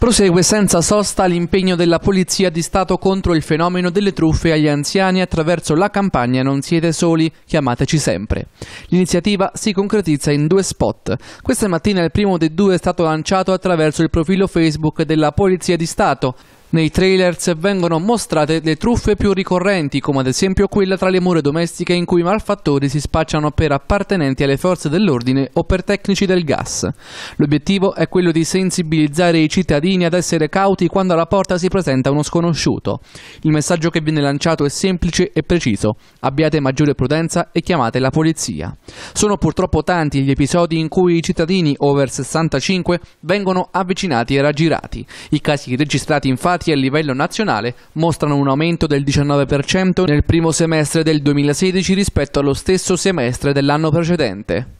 Prosegue senza sosta l'impegno della Polizia di Stato contro il fenomeno delle truffe agli anziani attraverso la campagna Non siete soli, chiamateci sempre. L'iniziativa si concretizza in due spot. Questa mattina il primo dei due è stato lanciato attraverso il profilo Facebook della Polizia di Stato. Nei trailers vengono mostrate le truffe più ricorrenti, come ad esempio quella tra le mura domestiche in cui i malfattori si spacciano per appartenenti alle forze dell'ordine o per tecnici del gas. L'obiettivo è quello di sensibilizzare i cittadini ad essere cauti quando alla porta si presenta uno sconosciuto. Il messaggio che viene lanciato è semplice e preciso: abbiate maggiore prudenza e chiamate la polizia. Sono purtroppo tanti gli episodi in cui i cittadini over 65 vengono avvicinati e raggirati. I casi registrati infatti risultati a livello nazionale mostrano un aumento del 19% nel primo semestre del 2016 rispetto allo stesso semestre dell'anno precedente.